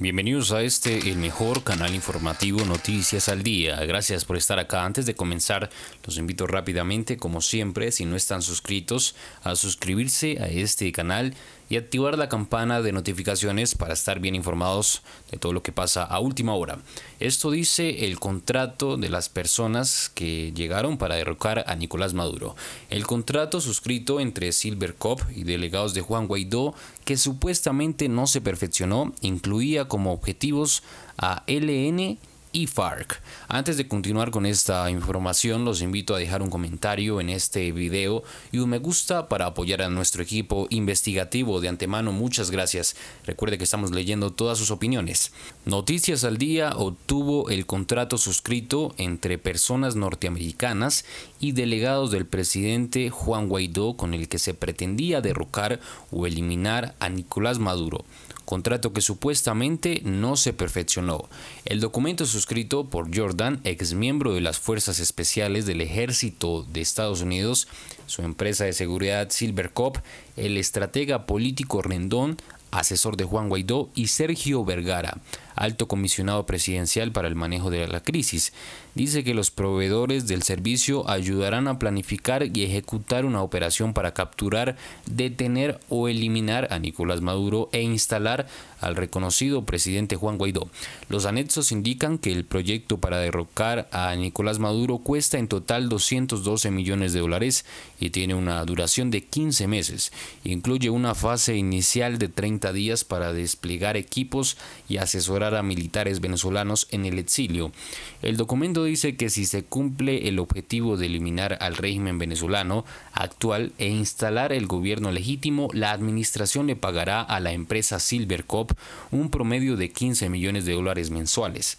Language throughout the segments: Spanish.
Bienvenidos a este, el mejor canal informativo Noticias al Día. Gracias por estar acá. Antes de comenzar, los invito rápidamente, como siempre, si no están suscritos, a suscribirse a este canal y activar la campana de notificaciones para estar bien informados de todo lo que pasa a última hora. Esto dice el contrato de las personas que llegaron para derrocar a Nicolás Maduro. El contrato suscrito entre Silver Cop y delegados de Juan Guaidó, que supuestamente no se perfeccionó, incluía como objetivos a LN y FARC. Antes de continuar con esta información, los invito a dejar un comentario en este video y un me gusta para apoyar a nuestro equipo investigativo. De antemano, muchas gracias. Recuerde que estamos leyendo todas sus opiniones. Noticias al Día obtuvo el contrato suscrito entre personas norteamericanas y delegados del presidente Juan Guaidó con el que se pretendía derrocar o eliminar a Nicolás Maduro, contrato que supuestamente no se perfeccionó. El documento suscrito escrito por Jordan, ex miembro de las Fuerzas Especiales del Ejército de Estados Unidos, su empresa de seguridad Cop, el estratega político Rendón, asesor de Juan Guaidó y Sergio Vergara alto comisionado presidencial para el manejo de la crisis. Dice que los proveedores del servicio ayudarán a planificar y ejecutar una operación para capturar, detener o eliminar a Nicolás Maduro e instalar al reconocido presidente Juan Guaidó. Los anexos indican que el proyecto para derrocar a Nicolás Maduro cuesta en total 212 millones de dólares y tiene una duración de 15 meses. Incluye una fase inicial de 30 días para desplegar equipos y asesorar militares venezolanos en el exilio. El documento dice que si se cumple el objetivo de eliminar al régimen venezolano actual e instalar el gobierno legítimo, la administración le pagará a la empresa Silvercop un promedio de 15 millones de dólares mensuales.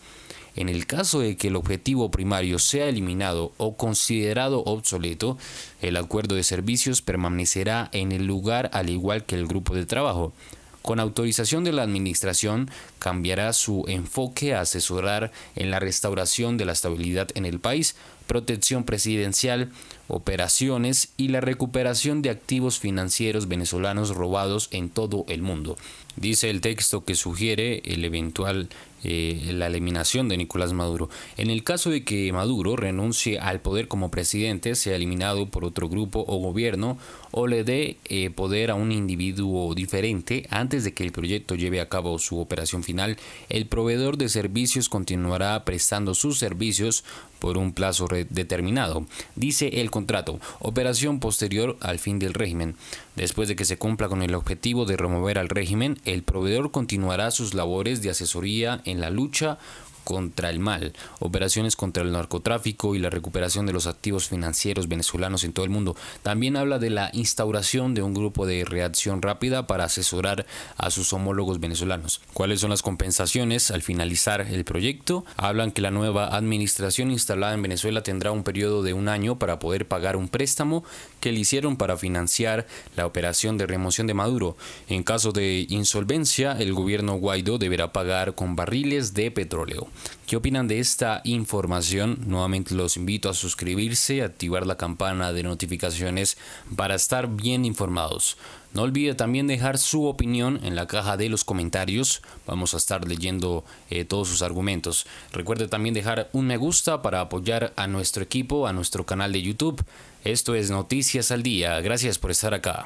En el caso de que el objetivo primario sea eliminado o considerado obsoleto, el acuerdo de servicios permanecerá en el lugar al igual que el grupo de trabajo con autorización de la Administración, cambiará su enfoque a asesorar en la restauración de la estabilidad en el país protección presidencial, operaciones y la recuperación de activos financieros venezolanos robados en todo el mundo. Dice el texto que sugiere el eventual eh, la eliminación de Nicolás Maduro. En el caso de que Maduro renuncie al poder como presidente, sea eliminado por otro grupo o gobierno, o le dé eh, poder a un individuo diferente, antes de que el proyecto lleve a cabo su operación final, el proveedor de servicios continuará prestando sus servicios por un plazo reducido determinado. Dice el contrato, operación posterior al fin del régimen. Después de que se cumpla con el objetivo de remover al régimen, el proveedor continuará sus labores de asesoría en la lucha contra el mal, operaciones contra el narcotráfico y la recuperación de los activos financieros venezolanos en todo el mundo. También habla de la instauración de un grupo de reacción rápida para asesorar a sus homólogos venezolanos. ¿Cuáles son las compensaciones al finalizar el proyecto? Hablan que la nueva administración instalada en Venezuela tendrá un periodo de un año para poder pagar un préstamo que le hicieron para financiar la operación de remoción de Maduro. En caso de insolvencia, el gobierno Guaidó deberá pagar con barriles de petróleo. ¿Qué opinan de esta información? Nuevamente los invito a suscribirse, activar la campana de notificaciones para estar bien informados. No olvide también dejar su opinión en la caja de los comentarios. Vamos a estar leyendo eh, todos sus argumentos. Recuerde también dejar un me gusta para apoyar a nuestro equipo, a nuestro canal de YouTube. Esto es Noticias al Día. Gracias por estar acá.